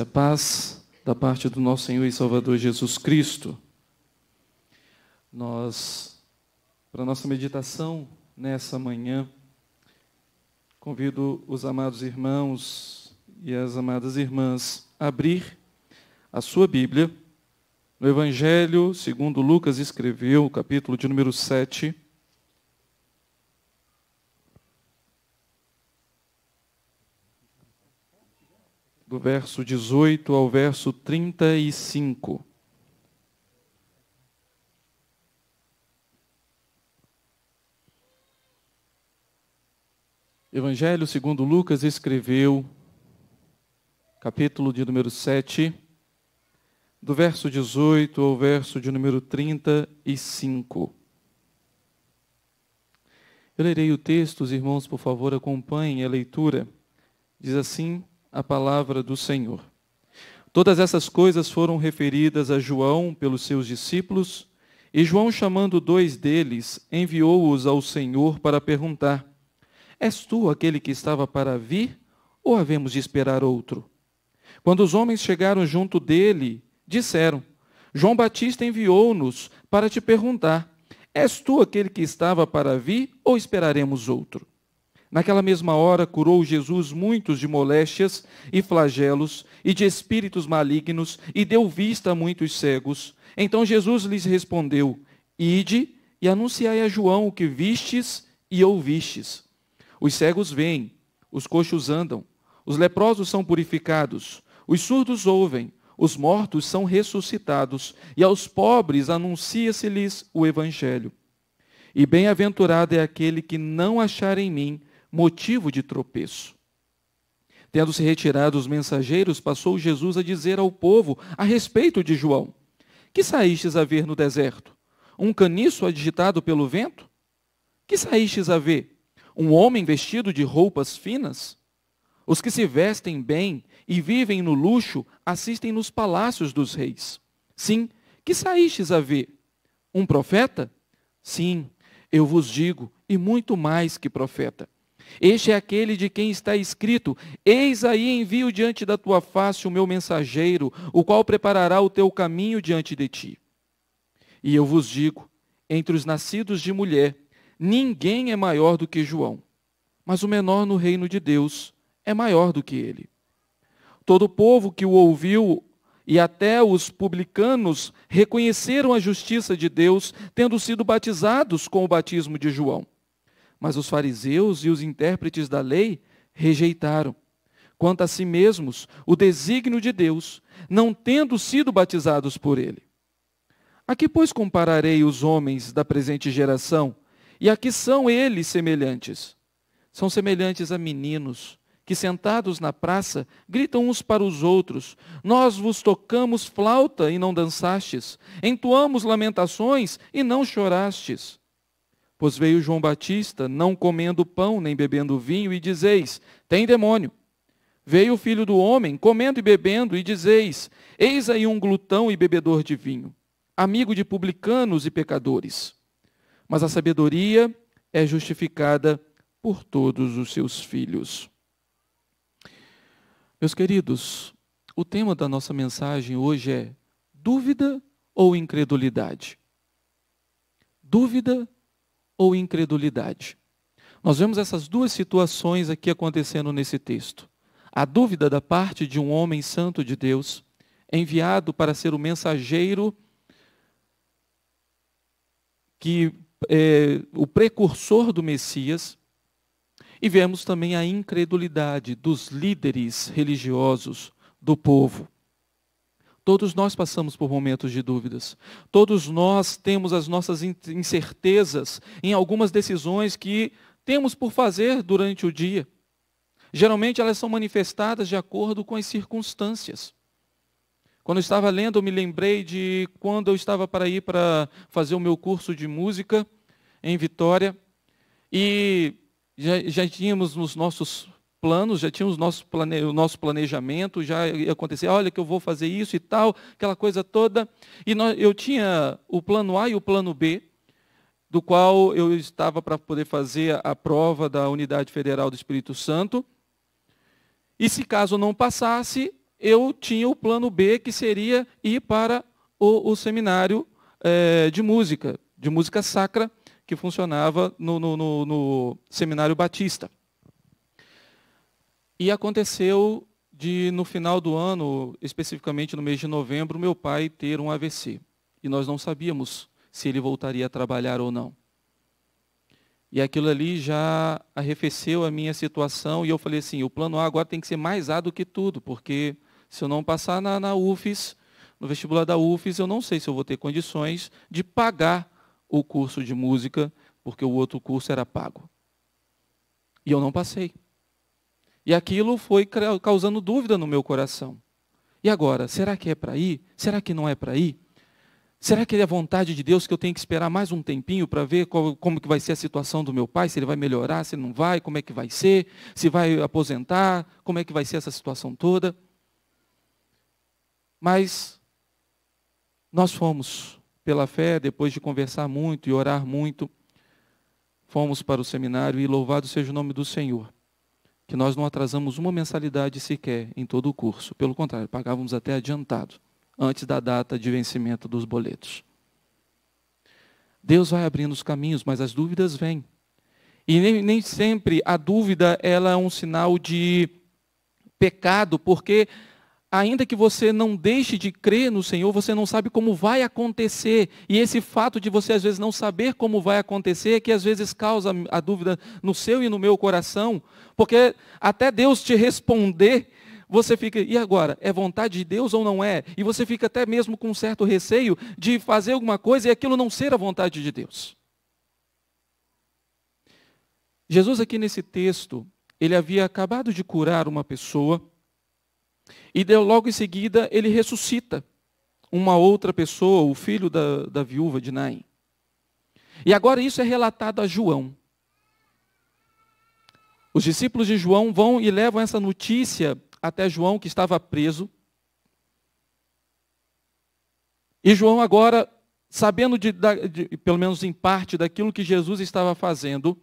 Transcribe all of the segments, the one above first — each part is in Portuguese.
graça, a paz da parte do nosso Senhor e Salvador Jesus Cristo. Nós, para nossa meditação nessa manhã, convido os amados irmãos e as amadas irmãs a abrir a sua Bíblia no Evangelho segundo Lucas escreveu, capítulo de número 7, do verso 18 ao verso 35. Evangelho segundo Lucas escreveu, capítulo de número 7, do verso 18 ao verso de número 35. Eu lerei o texto, os irmãos, por favor, acompanhem a leitura. Diz assim a palavra do Senhor. Todas essas coisas foram referidas a João pelos seus discípulos, e João, chamando dois deles, enviou-os ao Senhor para perguntar: És tu aquele que estava para vir, ou havemos de esperar outro? Quando os homens chegaram junto dele, disseram: João Batista enviou-nos para te perguntar: És tu aquele que estava para vir, ou esperaremos outro? Naquela mesma hora, curou Jesus muitos de moléstias e flagelos e de espíritos malignos e deu vista a muitos cegos. Então Jesus lhes respondeu: Ide e anunciai a João o que vistes e ouvistes. Os cegos veem, os coxos andam, os leprosos são purificados, os surdos ouvem, os mortos são ressuscitados, e aos pobres anuncia-se-lhes o Evangelho. E bem-aventurado é aquele que não achar em mim motivo de tropeço. Tendo-se retirado os mensageiros, passou Jesus a dizer ao povo a respeito de João: Que saístes a ver no deserto? Um caniço agitado pelo vento? Que saístes a ver? Um homem vestido de roupas finas? Os que se vestem bem e vivem no luxo assistem nos palácios dos reis. Sim, que saístes a ver? Um profeta? Sim, eu vos digo, e muito mais que profeta. Este é aquele de quem está escrito: Eis aí envio diante da tua face o meu mensageiro, o qual preparará o teu caminho diante de ti. E eu vos digo: entre os nascidos de mulher, ninguém é maior do que João, mas o menor no reino de Deus é maior do que ele. Todo o povo que o ouviu e até os publicanos reconheceram a justiça de Deus, tendo sido batizados com o batismo de João. Mas os fariseus e os intérpretes da lei rejeitaram. Quanto a si mesmos, o desígnio de Deus, não tendo sido batizados por ele. A que, pois, compararei os homens da presente geração? E a que são eles semelhantes? São semelhantes a meninos que, sentados na praça, gritam uns para os outros: Nós vos tocamos flauta e não dançastes, entoamos lamentações e não chorastes. Pois veio João Batista, não comendo pão nem bebendo vinho, e dizeis: Tem demônio. Veio o filho do homem, comendo e bebendo, e dizeis: Eis aí um glutão e bebedor de vinho, amigo de publicanos e pecadores. Mas a sabedoria é justificada por todos os seus filhos. Meus queridos, o tema da nossa mensagem hoje é dúvida ou incredulidade? Dúvida ou incredulidade. Nós vemos essas duas situações aqui acontecendo nesse texto. A dúvida da parte de um homem santo de Deus, enviado para ser o mensageiro que é, o precursor do Messias, e vemos também a incredulidade dos líderes religiosos do povo. Todos nós passamos por momentos de dúvidas. Todos nós temos as nossas incertezas em algumas decisões que temos por fazer durante o dia. Geralmente elas são manifestadas de acordo com as circunstâncias. Quando eu estava lendo, eu me lembrei de quando eu estava para ir para fazer o meu curso de música em Vitória. E já, já tínhamos nos nossos planos, já tinha os plane... o nosso planejamento, já ia acontecer, olha que eu vou fazer isso e tal, aquela coisa toda. E nós... eu tinha o plano A e o plano B, do qual eu estava para poder fazer a prova da Unidade Federal do Espírito Santo. E se caso não passasse, eu tinha o plano B, que seria ir para o, o seminário é, de música, de música sacra, que funcionava no, no, no, no Seminário Batista. E aconteceu de, no final do ano, especificamente no mês de novembro, meu pai ter um AVC. E nós não sabíamos se ele voltaria a trabalhar ou não. E aquilo ali já arrefeceu a minha situação e eu falei assim, o plano A agora tem que ser mais A do que tudo, porque se eu não passar na, na UFES, no vestibular da UFES, eu não sei se eu vou ter condições de pagar o curso de música, porque o outro curso era pago. E eu não passei. E aquilo foi causando dúvida no meu coração. E agora, será que é para ir? Será que não é para ir? Será que é a vontade de Deus que eu tenho que esperar mais um tempinho para ver qual, como que vai ser a situação do meu pai, se ele vai melhorar, se não vai, como é que vai ser, se vai aposentar, como é que vai ser essa situação toda? Mas nós fomos pela fé, depois de conversar muito e orar muito, fomos para o seminário e louvado seja o nome do Senhor que nós não atrasamos uma mensalidade sequer em todo o curso. Pelo contrário, pagávamos até adiantado, antes da data de vencimento dos boletos. Deus vai abrindo os caminhos, mas as dúvidas vêm. E nem, nem sempre a dúvida ela é um sinal de pecado, porque ainda que você não deixe de crer no Senhor, você não sabe como vai acontecer. E esse fato de você às vezes não saber como vai acontecer é que às vezes causa a dúvida no seu e no meu coração, porque até Deus te responder, você fica, e agora? É vontade de Deus ou não é? E você fica até mesmo com um certo receio de fazer alguma coisa e aquilo não ser a vontade de Deus. Jesus aqui nesse texto, ele havia acabado de curar uma pessoa e deu, logo em seguida ele ressuscita uma outra pessoa, o filho da, da viúva de Nain E agora isso é relatado a João. Os discípulos de João vão e levam essa notícia até João, que estava preso. E João agora, sabendo, de, de, pelo menos em parte, daquilo que Jesus estava fazendo,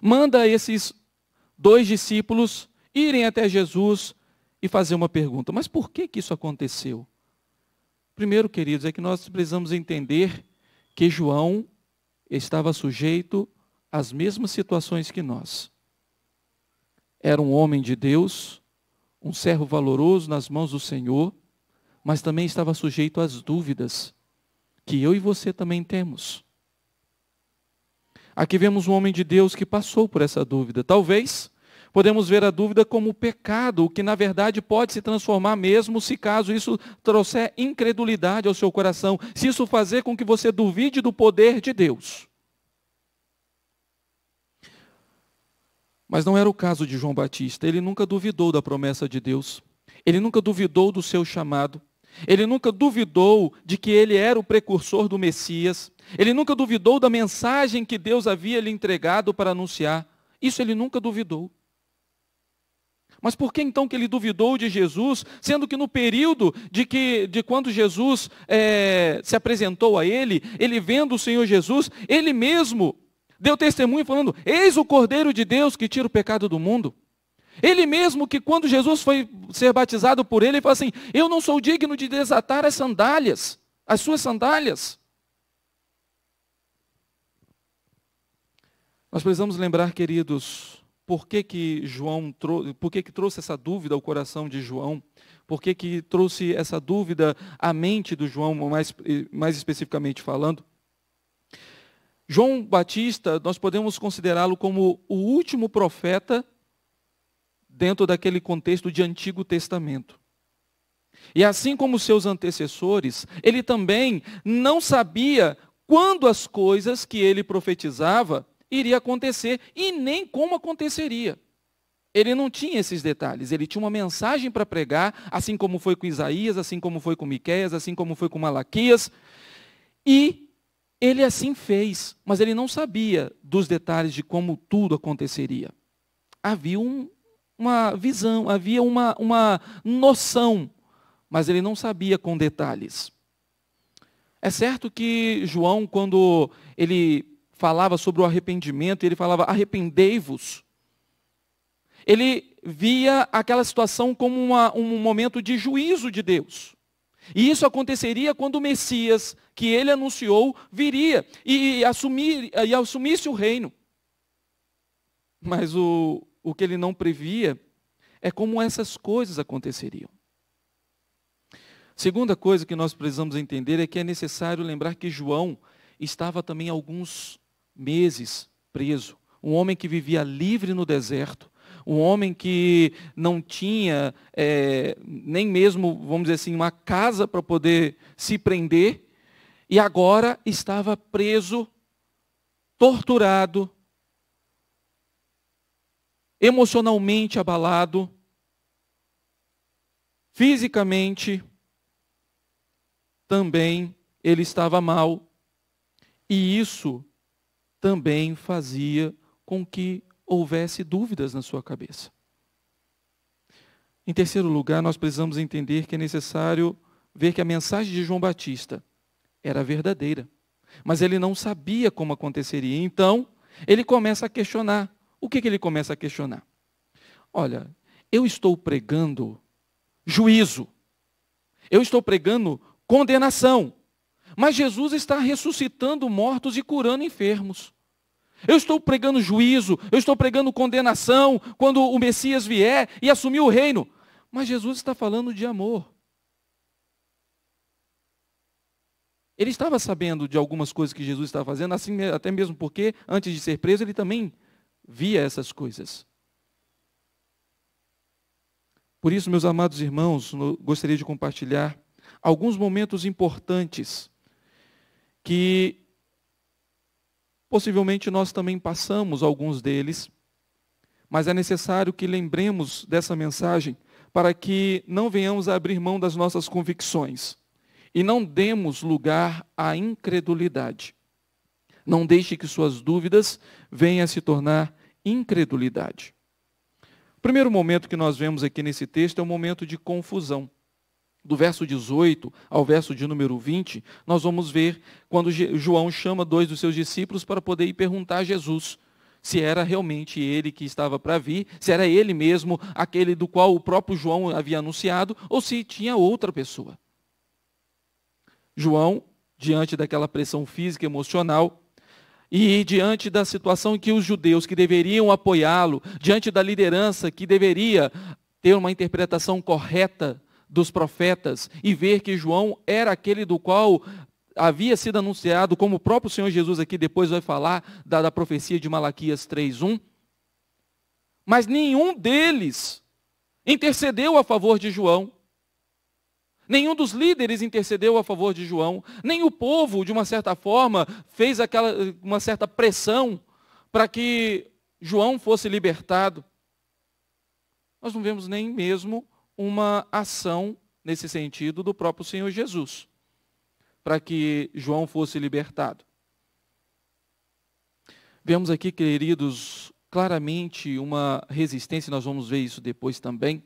manda esses dois discípulos irem até Jesus e fazer uma pergunta: mas por que, que isso aconteceu? Primeiro, queridos, é que nós precisamos entender que João estava sujeito às mesmas situações que nós. Era um homem de Deus, um servo valoroso nas mãos do Senhor, mas também estava sujeito às dúvidas que eu e você também temos. Aqui vemos um homem de Deus que passou por essa dúvida. Talvez Podemos ver a dúvida como pecado, o que na verdade pode se transformar mesmo se caso isso trouxer incredulidade ao seu coração, se isso fazer com que você duvide do poder de Deus. Mas não era o caso de João Batista, ele nunca duvidou da promessa de Deus. Ele nunca duvidou do seu chamado. Ele nunca duvidou de que ele era o precursor do Messias. Ele nunca duvidou da mensagem que Deus havia lhe entregado para anunciar. Isso ele nunca duvidou. Mas por que então que ele duvidou de Jesus, sendo que no período de, que, de quando Jesus é, se apresentou a ele, ele vendo o Senhor Jesus, ele mesmo deu testemunho falando: Eis o Cordeiro de Deus que tira o pecado do mundo. Ele mesmo que quando Jesus foi ser batizado por ele, ele falou assim: Eu não sou digno de desatar as sandálias, as suas sandálias. Nós precisamos lembrar, queridos, por que, que João trou por que, que trouxe essa dúvida ao coração de João? Por que, que trouxe essa dúvida à mente do João, mais, mais especificamente falando? João Batista, nós podemos considerá-lo como o último profeta dentro daquele contexto de Antigo Testamento. E assim como seus antecessores, ele também não sabia quando as coisas que ele profetizava iria acontecer e nem como aconteceria. Ele não tinha esses detalhes, ele tinha uma mensagem para pregar, assim como foi com Isaías, assim como foi com Miqueias, assim como foi com Malaquias. E ele assim fez, mas ele não sabia dos detalhes de como tudo aconteceria. Havia um, uma visão, havia uma, uma noção, mas ele não sabia com detalhes. É certo que João, quando ele falava sobre o arrependimento, e ele falava: arrependei-vos. Ele via aquela situação como uma, um momento de juízo de Deus. E isso aconteceria quando o Messias, que ele anunciou, viria e, e, assumir, e assumisse o reino. Mas o, o que ele não previa é como essas coisas aconteceriam. Segunda coisa que nós precisamos entender é que é necessário lembrar que João estava também alguns meses preso, um homem que vivia livre no deserto, um homem que não tinha é, nem mesmo, vamos dizer assim, uma casa para poder se prender, e agora estava preso, torturado, emocionalmente abalado, fisicamente também ele estava mal. E isso também fazia com que houvesse dúvidas na sua cabeça. Em terceiro lugar, nós precisamos entender que é necessário ver que a mensagem de João Batista era verdadeira, mas ele não sabia como aconteceria. Então, ele começa a questionar. O que, que ele começa a questionar? Olha, eu estou pregando juízo, eu estou pregando condenação, mas Jesus está ressuscitando mortos e curando enfermos. Eu estou pregando juízo, eu estou pregando condenação quando o Messias vier e assumir o reino. Mas Jesus está falando de amor. Ele estava sabendo de algumas coisas que Jesus estava fazendo, assim até mesmo porque antes de ser preso ele também via essas coisas. Por isso, meus amados irmãos, gostaria de compartilhar alguns momentos importantes que possivelmente nós também passamos alguns deles, mas é necessário que lembremos dessa mensagem para que não venhamos a abrir mão das nossas convicções e não demos lugar à incredulidade. Não deixe que suas dúvidas venham a se tornar incredulidade. O primeiro momento que nós vemos aqui nesse texto é o momento de confusão do verso 18 ao verso de número 20, nós vamos ver quando João chama dois dos seus discípulos para poder ir perguntar a Jesus se era realmente ele que estava para vir, se era ele mesmo aquele do qual o próprio João havia anunciado, ou se tinha outra pessoa. João, diante daquela pressão física e emocional, e diante da situação em que os judeus que deveriam apoiá-lo, diante da liderança que deveria ter uma interpretação correta dos profetas e ver que João era aquele do qual havia sido anunciado, como o próprio Senhor Jesus aqui depois vai falar da, da profecia de Malaquias 3:1. Mas nenhum deles intercedeu a favor de João. Nenhum dos líderes intercedeu a favor de João, nem o povo, de uma certa forma, fez aquela uma certa pressão para que João fosse libertado. Nós não vemos nem mesmo uma ação nesse sentido do próprio Senhor Jesus, para que João fosse libertado. Vemos aqui, queridos, claramente uma resistência, nós vamos ver isso depois também,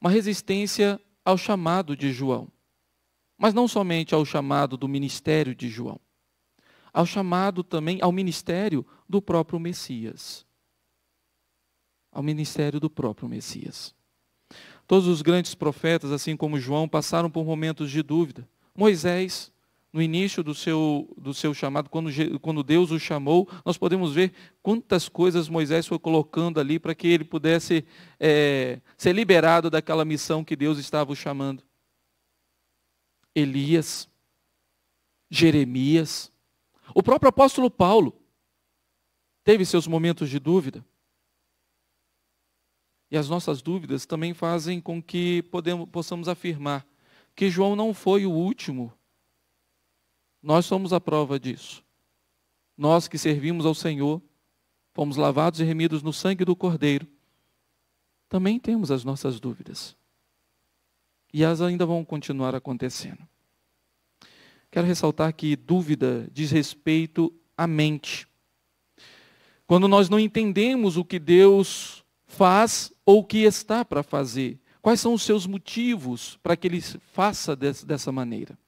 uma resistência ao chamado de João, mas não somente ao chamado do ministério de João, ao chamado também ao ministério do próprio Messias. Ao ministério do próprio Messias. Todos os grandes profetas, assim como João, passaram por momentos de dúvida. Moisés, no início do seu, do seu chamado, quando, quando Deus o chamou, nós podemos ver quantas coisas Moisés foi colocando ali para que ele pudesse é, ser liberado daquela missão que Deus estava o chamando. Elias, Jeremias, o próprio apóstolo Paulo teve seus momentos de dúvida. E as nossas dúvidas também fazem com que podemos, possamos afirmar que João não foi o último. Nós somos a prova disso. Nós que servimos ao Senhor, fomos lavados e remidos no sangue do Cordeiro, também temos as nossas dúvidas. E as ainda vão continuar acontecendo. Quero ressaltar que dúvida diz respeito à mente. Quando nós não entendemos o que Deus faz ou o que está para fazer? Quais são os seus motivos para que ele faça dessa maneira?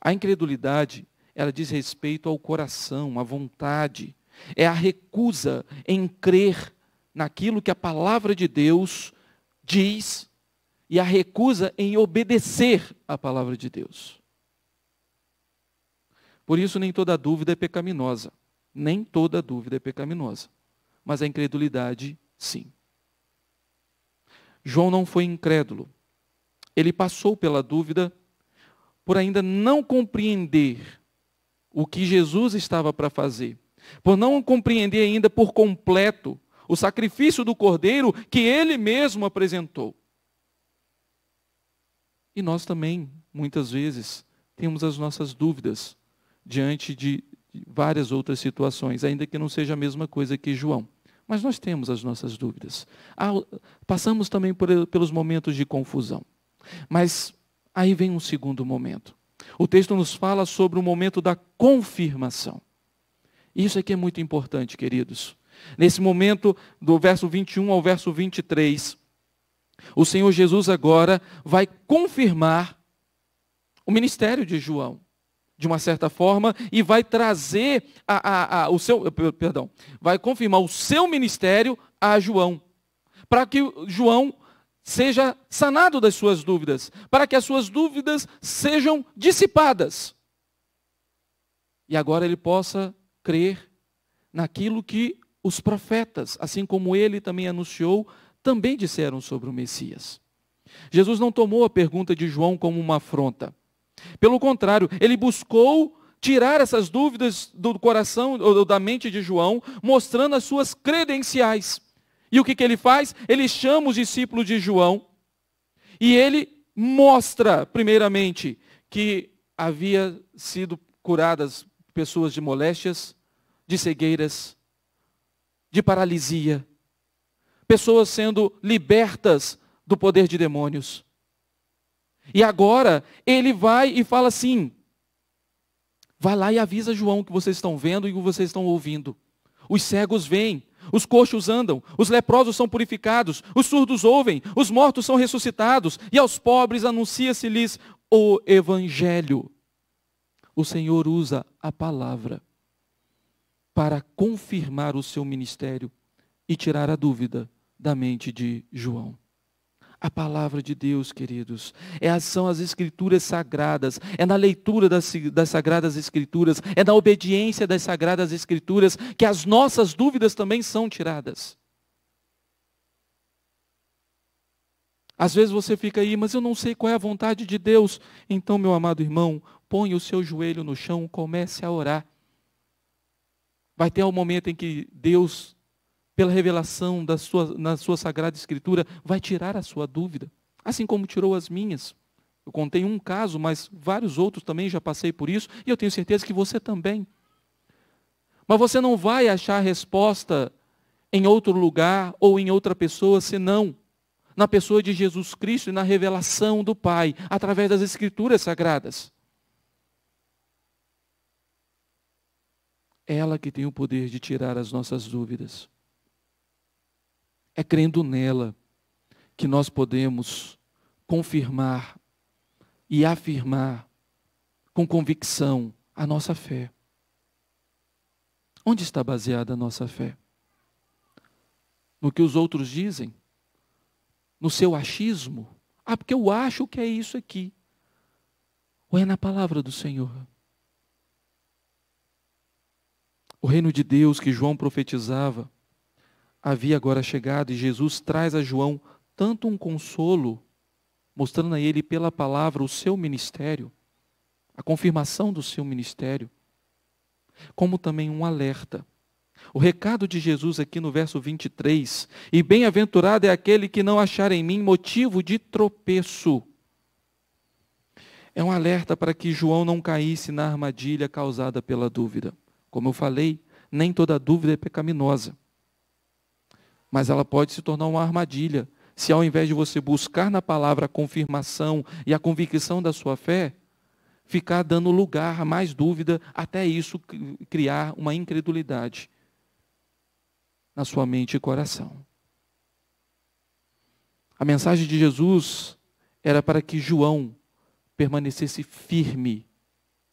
A incredulidade, ela diz respeito ao coração, à vontade. É a recusa em crer naquilo que a palavra de Deus diz e a recusa em obedecer à palavra de Deus. Por isso, nem toda dúvida é pecaminosa. Nem toda dúvida é pecaminosa. Mas a incredulidade, sim. João não foi incrédulo. Ele passou pela dúvida por ainda não compreender o que Jesus estava para fazer, por não compreender ainda por completo o sacrifício do cordeiro que ele mesmo apresentou. E nós também, muitas vezes, temos as nossas dúvidas diante de várias outras situações, ainda que não seja a mesma coisa que João. Mas nós temos as nossas dúvidas. Passamos também pelos momentos de confusão. Mas aí vem um segundo momento. O texto nos fala sobre o momento da confirmação. Isso aqui é, é muito importante, queridos. Nesse momento, do verso 21 ao verso 23, o Senhor Jesus agora vai confirmar o ministério de João de uma certa forma, e vai trazer a, a, a, o seu, eh, perdão, vai confirmar o seu ministério a João, para que João seja sanado das suas dúvidas, para que as suas dúvidas sejam dissipadas. E agora ele possa crer naquilo que os profetas, assim como ele também anunciou, também disseram sobre o Messias. Jesus não tomou a pergunta de João como uma afronta. Pelo contrário, ele buscou tirar essas dúvidas do coração ou da mente de João, mostrando as suas credenciais. E o que, que ele faz? Ele chama os discípulos de João e ele mostra, primeiramente, que havia sido curadas pessoas de moléstias, de cegueiras, de paralisia, pessoas sendo libertas do poder de demônios. E agora ele vai e fala assim: vai lá e avisa João que vocês estão vendo e que vocês estão ouvindo. Os cegos vêm, os coxos andam, os leprosos são purificados, os surdos ouvem, os mortos são ressuscitados, e aos pobres anuncia-se-lhes o Evangelho. O Senhor usa a palavra para confirmar o seu ministério e tirar a dúvida da mente de João a palavra de Deus, queridos. É, são as escrituras sagradas, é na leitura das, das sagradas escrituras, é na obediência das sagradas escrituras que as nossas dúvidas também são tiradas. Às vezes você fica aí, mas eu não sei qual é a vontade de Deus. Então, meu amado irmão, ponha o seu joelho no chão, comece a orar. Vai ter um momento em que Deus pela revelação da sua, na sua Sagrada Escritura, vai tirar a sua dúvida, assim como tirou as minhas. Eu contei um caso, mas vários outros também já passei por isso, e eu tenho certeza que você também. Mas você não vai achar a resposta em outro lugar ou em outra pessoa, senão na pessoa de Jesus Cristo e na revelação do Pai, através das Escrituras Sagradas. Ela que tem o poder de tirar as nossas dúvidas. É crendo nela que nós podemos confirmar e afirmar com convicção a nossa fé. Onde está baseada a nossa fé? No que os outros dizem? No seu achismo? Ah, porque eu acho que é isso aqui. Ou é na palavra do Senhor? O reino de Deus que João profetizava havia agora chegado e Jesus traz a João tanto um consolo, mostrando a ele pela palavra o seu ministério, a confirmação do seu ministério, como também um alerta. O recado de Jesus aqui no verso 23: E bem-aventurado é aquele que não achar em mim motivo de tropeço. É um alerta para que João não caísse na armadilha causada pela dúvida. Como eu falei, nem toda dúvida é pecaminosa mas ela pode se tornar uma armadilha. Se ao invés de você buscar na palavra a confirmação e a convicção da sua fé, ficar dando lugar a mais dúvida, até isso criar uma incredulidade na sua mente e coração. A mensagem de Jesus era para que João permanecesse firme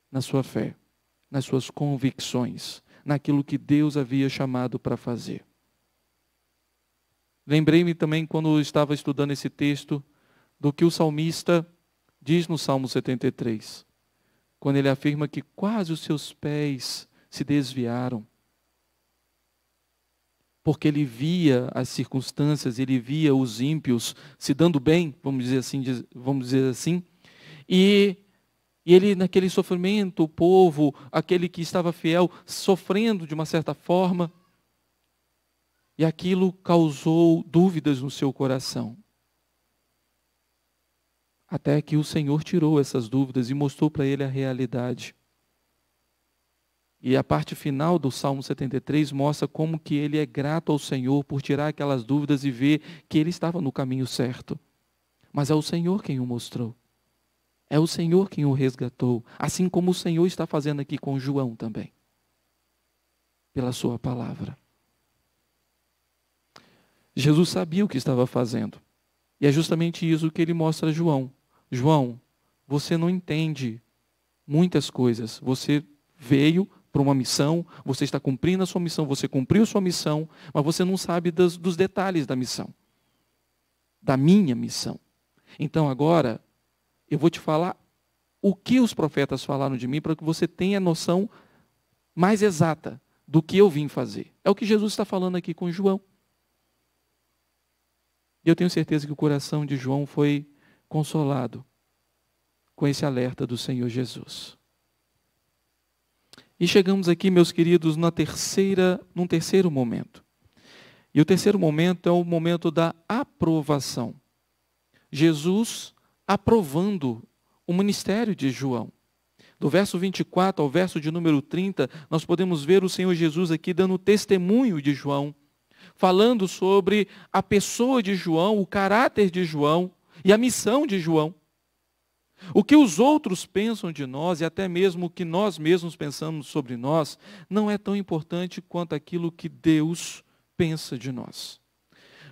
na sua fé, nas suas convicções, naquilo que Deus havia chamado para fazer. Lembrei-me também, quando estava estudando esse texto, do que o salmista diz no Salmo 73, quando ele afirma que quase os seus pés se desviaram, porque ele via as circunstâncias, ele via os ímpios se dando bem, vamos dizer assim, vamos dizer assim, e, e ele naquele sofrimento, o povo, aquele que estava fiel, sofrendo de uma certa forma, e aquilo causou dúvidas no seu coração. Até que o Senhor tirou essas dúvidas e mostrou para ele a realidade. E a parte final do Salmo 73 mostra como que ele é grato ao Senhor por tirar aquelas dúvidas e ver que ele estava no caminho certo. Mas é o Senhor quem o mostrou. É o Senhor quem o resgatou, assim como o Senhor está fazendo aqui com João também. Pela sua palavra. Jesus sabia o que estava fazendo. E é justamente isso que ele mostra a João. João, você não entende muitas coisas. Você veio para uma missão, você está cumprindo a sua missão, você cumpriu a sua missão, mas você não sabe das, dos detalhes da missão, da minha missão. Então agora, eu vou te falar o que os profetas falaram de mim para que você tenha noção mais exata do que eu vim fazer. É o que Jesus está falando aqui com João. E eu tenho certeza que o coração de João foi consolado com esse alerta do Senhor Jesus. E chegamos aqui, meus queridos, na terceira, num terceiro momento. E o terceiro momento é o momento da aprovação. Jesus aprovando o ministério de João. Do verso 24 ao verso de número 30, nós podemos ver o Senhor Jesus aqui dando testemunho de João falando sobre a pessoa de João, o caráter de João e a missão de João. O que os outros pensam de nós e até mesmo o que nós mesmos pensamos sobre nós não é tão importante quanto aquilo que Deus pensa de nós.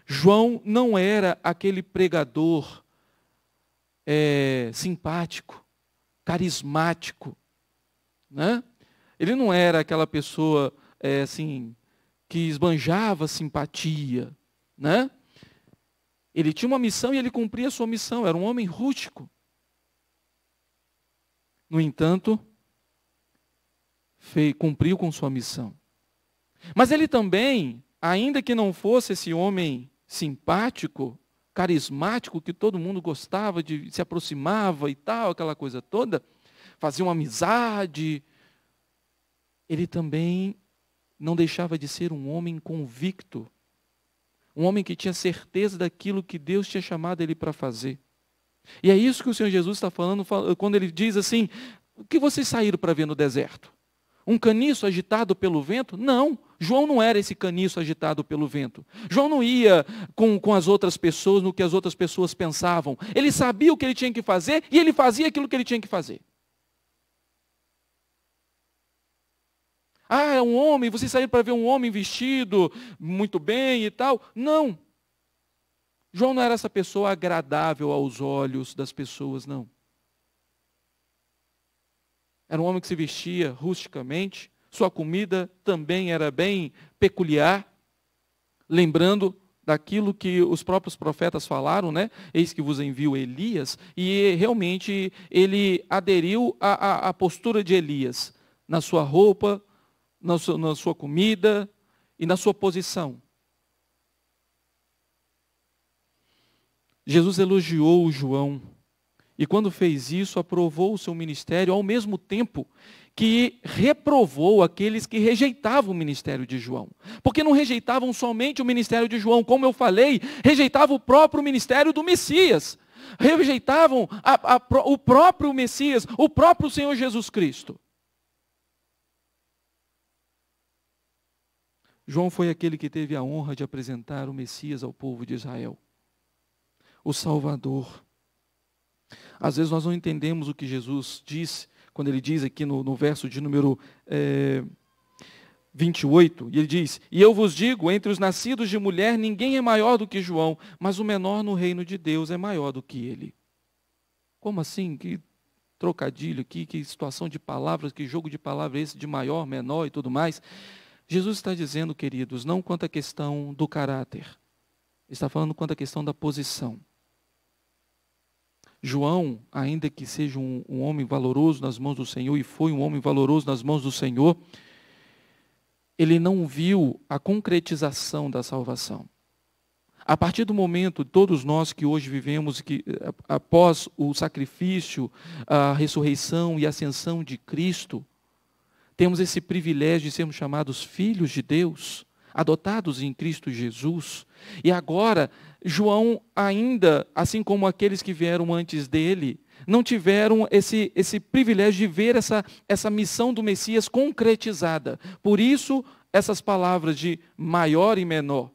João não era aquele pregador é, simpático, carismático, né? Ele não era aquela pessoa é, assim que esbanjava simpatia, né? Ele tinha uma missão e ele cumpria a sua missão, era um homem rústico. No entanto, fez, cumpriu com sua missão. Mas ele também, ainda que não fosse esse homem simpático, carismático, que todo mundo gostava de, se aproximava e tal, aquela coisa toda, fazia uma amizade, ele também não deixava de ser um homem convicto, um homem que tinha certeza daquilo que Deus tinha chamado ele para fazer. E é isso que o Senhor Jesus está falando quando ele diz assim: o que vocês saíram para ver no deserto? Um caniço agitado pelo vento? Não. João não era esse caniço agitado pelo vento. João não ia com, com as outras pessoas no que as outras pessoas pensavam. Ele sabia o que ele tinha que fazer e ele fazia aquilo que ele tinha que fazer. Ah, é um homem, Você saiu para ver um homem vestido muito bem e tal. Não. João não era essa pessoa agradável aos olhos das pessoas, não. Era um homem que se vestia rusticamente, sua comida também era bem peculiar, lembrando daquilo que os próprios profetas falaram, né? Eis que vos enviou Elias, e realmente ele aderiu à, à, à postura de Elias, na sua roupa, na sua, na sua comida e na sua posição. Jesus elogiou João e, quando fez isso, aprovou o seu ministério ao mesmo tempo que reprovou aqueles que rejeitavam o ministério de João. Porque não rejeitavam somente o ministério de João, como eu falei, rejeitavam o próprio ministério do Messias. Rejeitavam a, a, o próprio Messias, o próprio Senhor Jesus Cristo. João foi aquele que teve a honra de apresentar o Messias ao povo de Israel, o Salvador. Às vezes nós não entendemos o que Jesus diz, quando ele diz aqui no, no verso de número é, eh, 28, e ele diz: E eu vos digo, entre os nascidos de mulher, ninguém é maior do que João, mas o menor no reino de Deus é maior do que ele. Como assim? Que trocadilho aqui, que situação de palavras, que jogo de palavras é esse de maior, menor e tudo mais. Jesus está dizendo, queridos, não quanto à questão do caráter, está falando quanto à questão da posição. João, ainda que seja um, um, homem valoroso nas mãos do Senhor, e foi um homem valoroso nas mãos do Senhor, ele não viu a concretização da salvação. A partir do momento, todos nós que hoje vivemos, que eh, após o sacrifício, a ressurreição e ascensão de Cristo, temos esse privilégio de sermos chamados filhos de Deus, adotados em Cristo Jesus. E agora, João, ainda, assim como aqueles que vieram antes dele, não tiveram esse, esse privilégio de ver essa, essa missão do Messias concretizada. Por isso, essas palavras de maior e menor.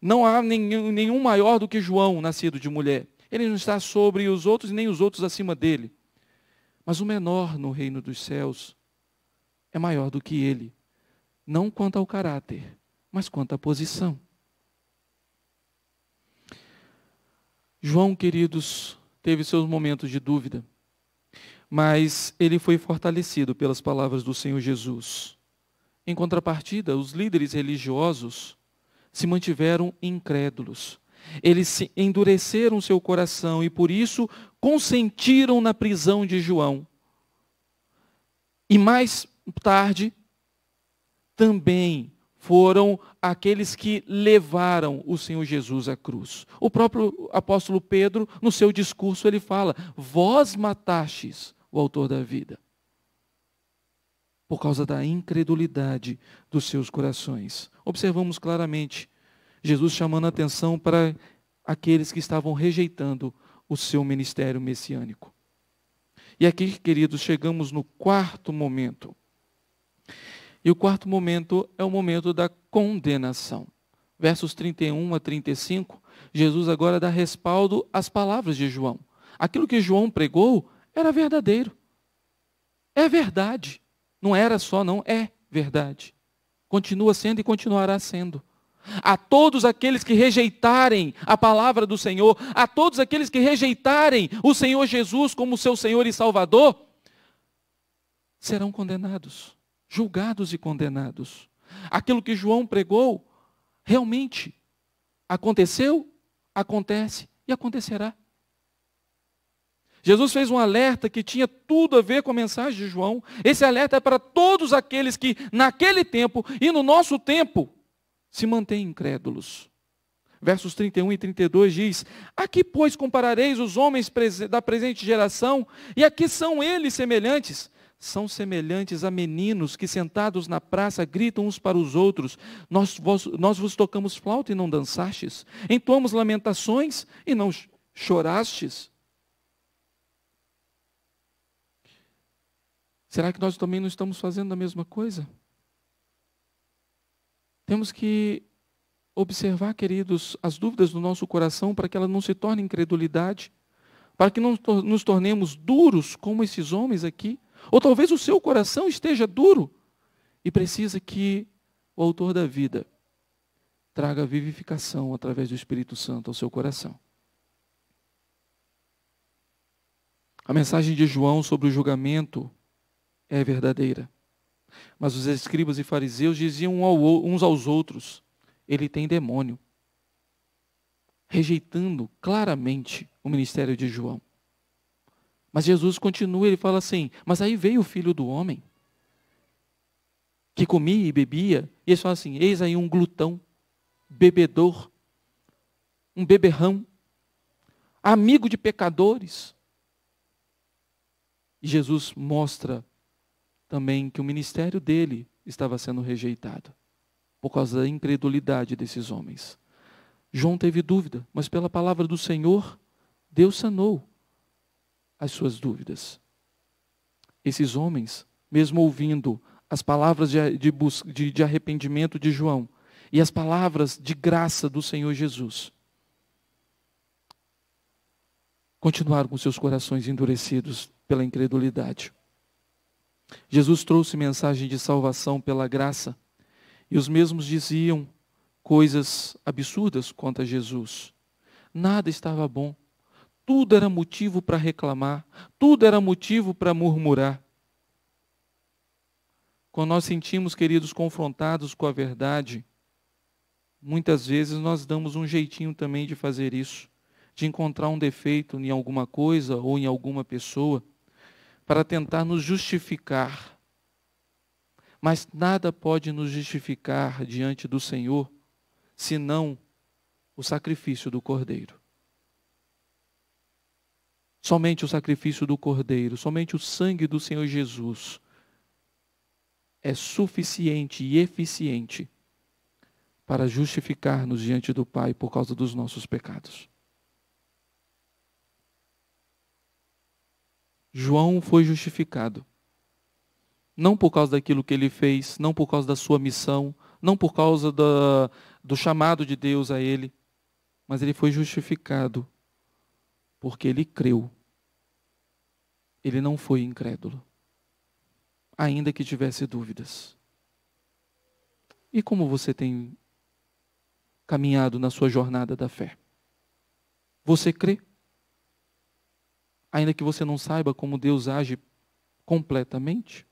Não há nenhum, nenhum maior do que João, nascido de mulher. Ele não está sobre os outros, nem os outros acima dele. Mas o menor no reino dos céus é maior do que ele, não quanto ao caráter, mas quanto à posição. João, queridos, teve seus momentos de dúvida, mas ele foi fortalecido pelas palavras do Senhor Jesus. Em contrapartida, os líderes religiosos se mantiveram incrédulos. Eles se endureceram seu coração e por isso consentiram na prisão de João. E mais tarde, também foram aqueles que levaram o Senhor Jesus à cruz. O próprio apóstolo Pedro, no seu discurso, ele fala: Vós matastes o autor da vida, por causa da incredulidade dos seus corações. Observamos claramente Jesus chamando a atenção para aqueles que estavam rejeitando o seu ministério messiânico. E aqui, queridos, chegamos no quarto momento. E o quarto momento é o momento da condenação. Versos 31 a 35, Jesus agora dá respaldo às palavras de João. Aquilo que João pregou era verdadeiro. É verdade. Não era só, não, é verdade. Continua sendo e continuará sendo. A todos aqueles que rejeitarem a palavra do Senhor, a todos aqueles que rejeitarem o Senhor Jesus como seu Senhor e Salvador, serão condenados julgados e condenados. Aquilo que João pregou realmente aconteceu, acontece e acontecerá. Jesus fez um alerta que tinha tudo a ver com a mensagem de João. Esse alerta é para todos aqueles que, naquele tempo e no nosso tempo, se mantêm incrédulos. Versos 31 e 32 diz: A que, pois, comparareis os homens da presente geração, e a que são eles semelhantes? são semelhantes a meninos que, sentados na praça, gritam uns para os outros: Nós vos, nós vos tocamos flauta e não dançastes, entoamos lamentações e não chorastes. Será que nós também não estamos fazendo a mesma coisa? Temos que observar, queridos, as dúvidas do nosso coração para que ela não se torne incredulidade, para que não nos tornemos duros como esses homens aqui ou talvez o seu coração esteja duro e precisa que o autor da vida traga vivificação através do Espírito Santo ao seu coração. A mensagem de João sobre o julgamento é verdadeira. Mas os escribas e fariseus diziam uns aos outros: ele tem demônio. Rejeitando claramente o ministério de João. Mas Jesus continua, ele fala assim: Mas aí veio o filho do homem, que comia e bebia, e eles falam assim: Eis aí um glutão, bebedor, um beberrão, amigo de pecadores. E Jesus mostra também que o ministério dele estava sendo rejeitado por causa da incredulidade desses homens. João teve dúvida, mas pela palavra do Senhor, Deus sanou as suas dúvidas. Esses homens, mesmo ouvindo as palavras de, de, de, de arrependimento de João e as palavras de graça do Senhor Jesus, continuaram com seus corações endurecidos pela incredulidade. Jesus trouxe mensagem de salvação pela graça, e os mesmos diziam coisas absurdas contra Jesus. Nada estava bom tudo era motivo para reclamar, tudo era motivo para murmurar. Quando nós sentimos, queridos, confrontados com a verdade, muitas vezes nós damos um jeitinho também de fazer isso, de encontrar um defeito em alguma coisa ou em alguma pessoa, para tentar nos justificar. Mas nada pode nos justificar diante do Senhor, senão o sacrifício do Cordeiro. Somente o sacrifício do Cordeiro, somente o sangue do Senhor Jesus é suficiente e eficiente para justificar-nos diante do Pai por causa dos nossos pecados. João foi justificado. Não por causa daquilo que ele fez, não por causa da sua missão, não por causa da, do chamado de Deus a ele, mas ele foi justificado porque ele creu ele não foi incrédulo, ainda que tivesse dúvidas. E como você tem caminhado na sua jornada da fé? Você crê? Ainda que você não saiba como Deus age completamente?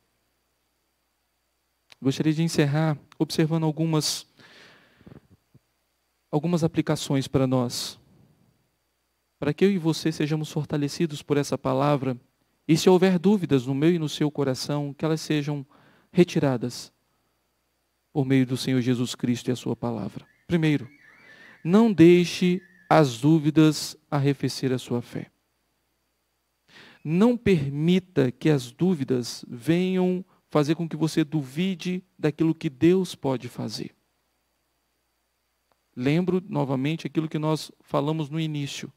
Gostaria de encerrar observando algumas algumas aplicações para nós. Para que eu e você sejamos fortalecidos por essa palavra, e se houver dúvidas no meu e no seu coração, que elas sejam retiradas por meio do Senhor Jesus Cristo e a sua palavra. Primeiro, não deixe as dúvidas arrefecer a sua fé. Não permita que as dúvidas venham fazer com que você duvide daquilo que Deus pode fazer. Lembro novamente aquilo que nós falamos no início.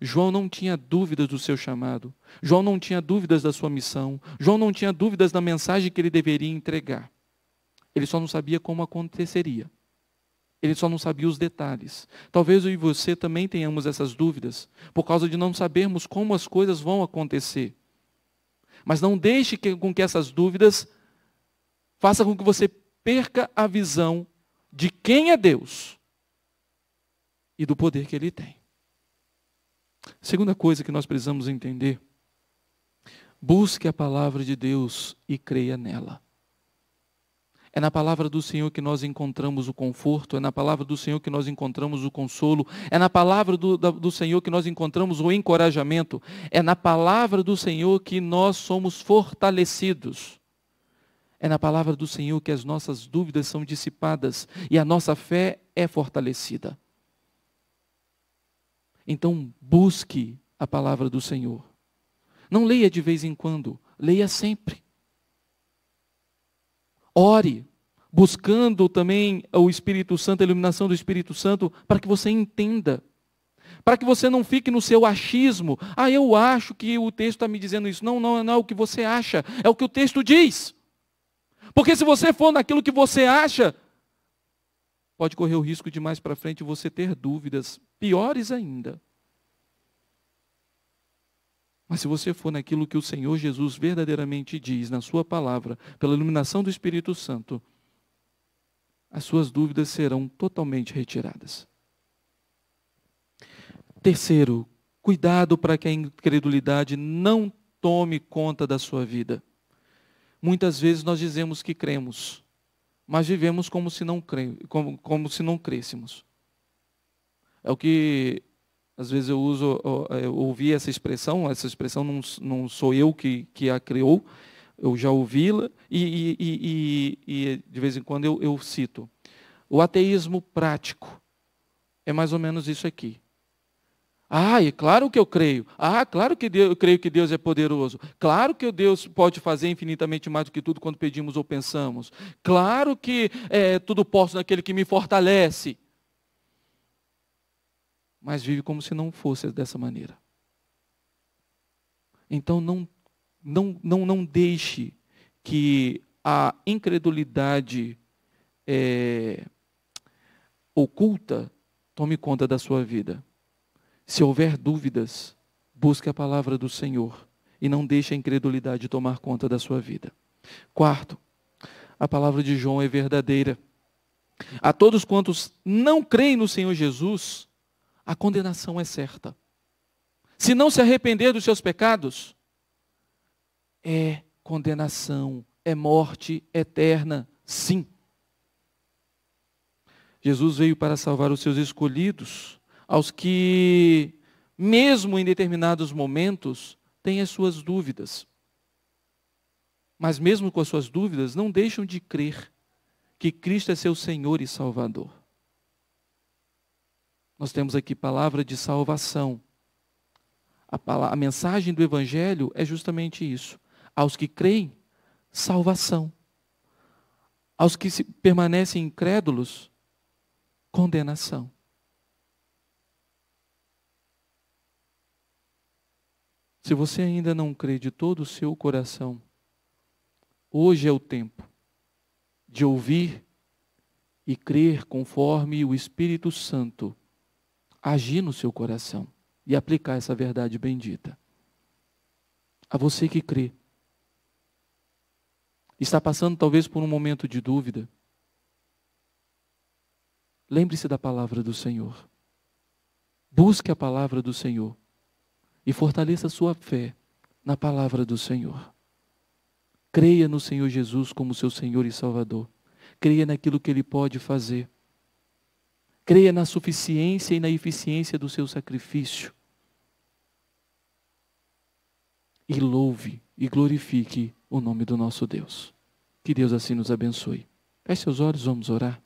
João não tinha dúvidas do seu chamado. João não tinha dúvidas da sua missão. João não tinha dúvidas da mensagem que ele deveria entregar. Ele só não sabia como aconteceria. Ele só não sabia os detalhes. Talvez eu e você também tenhamos essas dúvidas, por causa de não sabermos como as coisas vão acontecer. Mas não deixe que, com que essas dúvidas façam com que você perca a visão de quem é Deus e do poder que ele tem. Segunda coisa que nós precisamos entender: busque a palavra de Deus e creia nela. É na palavra do Senhor que nós encontramos o conforto, é na palavra do Senhor que nós encontramos o consolo, é na palavra do, do Senhor que nós encontramos o encorajamento, é na palavra do Senhor que nós somos fortalecidos. É na palavra do Senhor que as nossas dúvidas são dissipadas e a nossa fé é fortalecida. Então busque a palavra do Senhor. Não leia de vez em quando, leia sempre. Ore, buscando também o Espírito Santo, a iluminação do Espírito Santo, para que você entenda para que você não fique no seu achismo. Ah, eu acho que o texto está me dizendo isso. Não, não, não é o que você acha, é o que o texto diz. Porque se você for naquilo que você acha, pode correr o risco de mais para frente você ter dúvidas piores ainda. Mas se você for naquilo que o Senhor Jesus verdadeiramente diz na Sua palavra, pela iluminação do Espírito Santo, as suas dúvidas serão totalmente retiradas. Terceiro, cuidado para que a incredulidade não tome conta da sua vida. Muitas vezes nós dizemos que cremos, mas vivemos como se não, cre... como, como se não crêssemos. É o que às vezes eu uso, é, eu ouvi essa expressão, essa expressão não, não sou eu que, que a criou, eu já ouvi-la, e, e, e, e, de vez em quando eu, eu cito. O ateísmo prático é mais ou menos isso aqui. Ah, é claro que eu creio. Ah, claro que Deus, eu creio que Deus é poderoso. Claro que Deus pode fazer infinitamente mais do que tudo quando pedimos ou pensamos. Claro que é, tudo posso naquele que me fortalece. Mas vive como se não fosse dessa maneira. Então não, não, não, não deixe que a incredulidade é, oculta tome conta da sua vida. Se houver dúvidas, busque a palavra do Senhor e não deixe a incredulidade tomar conta da sua vida. Quarto, a palavra de João é verdadeira. A todos quantos não creem no Senhor Jesus, a condenação é certa. Se não se arrepender dos seus pecados, é condenação, é morte eterna, sim. Jesus veio para salvar os seus escolhidos, aos que, mesmo em determinados momentos, têm as suas dúvidas. Mas, mesmo com as suas dúvidas, não deixam de crer que Cristo é seu Senhor e Salvador. Nós temos aqui palavra de salvação. A, palavra, a mensagem do Evangelho é justamente isso. Aos que creem, salvação. Aos que permanecem incrédulos, condenação. Se você ainda não crê de todo o seu coração, hoje é o tempo de ouvir e crer conforme o Espírito Santo agir no seu coração e aplicar essa verdade bendita. A você que crê, está passando talvez por um momento de dúvida, lembre-se da palavra do Senhor. Busque a palavra do Senhor e fortaleça sua fé na palavra do Senhor. Creia no Senhor Jesus como seu Senhor e Salvador. Creia naquilo que ele pode fazer. Creia na suficiência e na eficiência do seu sacrifício. E louve e glorifique o nome do nosso Deus. Que Deus assim nos abençoe. Feche seus olhos, vamos orar.